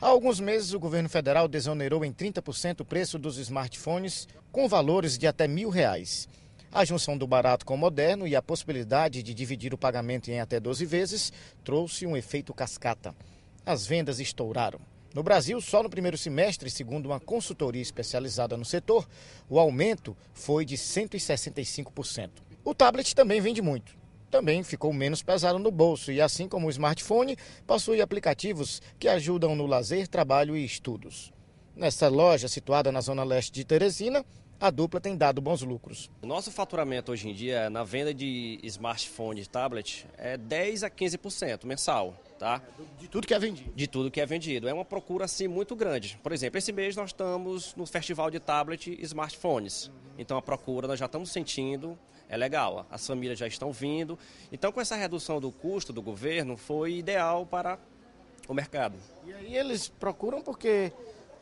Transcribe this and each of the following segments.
Há alguns meses, o governo federal desonerou em 30% o preço dos smartphones com valores de até mil reais. A junção do barato com o moderno e a possibilidade de dividir o pagamento em até 12 vezes trouxe um efeito cascata. As vendas estouraram. No Brasil, só no primeiro semestre, segundo uma consultoria especializada no setor, o aumento foi de 165%. O tablet também vende muito também ficou menos pesado no bolso e, assim como o smartphone, possui aplicativos que ajudam no lazer, trabalho e estudos. Nesta loja, situada na zona leste de Teresina, a dupla tem dado bons lucros. O nosso faturamento hoje em dia na venda de smartphone e tablet é 10 a 15% mensal. Tá? De tudo que é vendido. De tudo que é vendido. É uma procura assim muito grande. Por exemplo, esse mês nós estamos no festival de tablet e smartphones. Uhum. Então a procura nós já estamos sentindo, é legal. As famílias já estão vindo. Então com essa redução do custo do governo foi ideal para o mercado. E aí eles procuram porque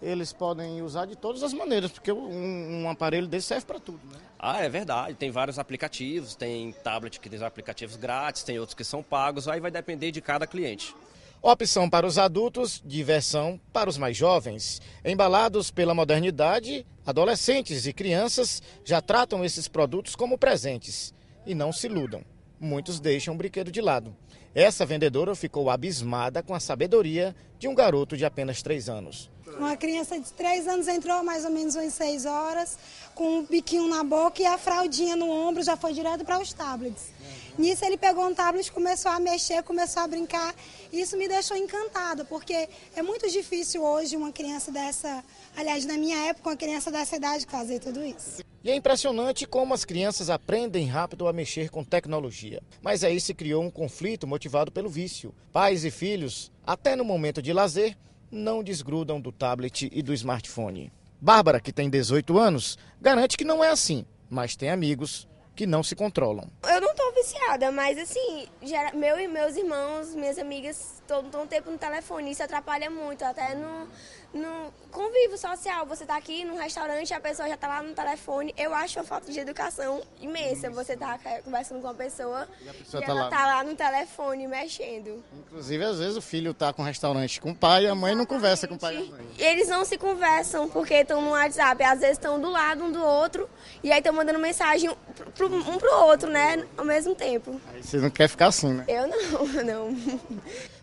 eles podem usar de todas as maneiras, porque um, um aparelho desse serve para tudo, né? Ah, é verdade. Tem vários aplicativos, tem tablet que tem aplicativos grátis, tem outros que são pagos, aí vai depender de cada cliente. Opção para os adultos, diversão para os mais jovens. Embalados pela modernidade, adolescentes e crianças já tratam esses produtos como presentes. E não se iludam. Muitos deixam o brinquedo de lado. Essa vendedora ficou abismada com a sabedoria de um garoto de apenas 3 anos. Uma criança de 3 anos entrou mais ou menos umas 6 horas, com um biquinho na boca e a fraldinha no ombro, já foi direto para os tablets. Nisso ele pegou um tablet, começou a mexer, começou a brincar. Isso me deixou encantada, porque é muito difícil hoje uma criança dessa, aliás, na minha época, uma criança dessa idade fazer tudo isso. E é impressionante como as crianças aprendem rápido a mexer com tecnologia. Mas aí se criou um conflito motivado motivado pelo vício. Pais e filhos, até no momento de lazer, não desgrudam do tablet e do smartphone. Bárbara, que tem 18 anos, garante que não é assim, mas tem amigos que não se controlam. Eu não tô viciada, mas assim, gera, meu e meus irmãos, minhas amigas, todo, todo tempo no telefone, isso atrapalha muito, até no, no convívio social. Você tá aqui num restaurante, a pessoa já tá lá no telefone. Eu acho uma falta de educação imensa. Você tá conversando com a pessoa e, pessoa e tá ela lá. tá lá no telefone mexendo. Inclusive, às vezes o filho tá com o restaurante com o pai e a mãe Exatamente. não conversa com o pai e a mãe. Eles não se conversam porque estão no WhatsApp, às vezes estão do lado um do outro e aí estão mandando mensagem pro, um pro outro, né? Ao mesmo mesmo tempo. você não quer ficar assim, né? Eu não, não.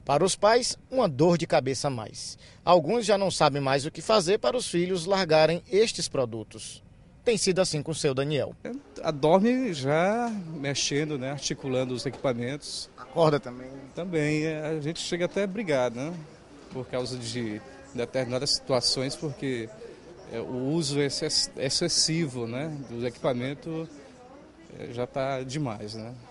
Para os pais, uma dor de cabeça a mais. Alguns já não sabem mais o que fazer para os filhos largarem estes produtos. Tem sido assim com o seu Daniel. Adorme já mexendo, né, articulando os equipamentos. Acorda também. Também, é, a gente chega até a brigar, né? Por causa de determinadas situações, porque é, o uso é excessivo né, do equipamento já está demais, né?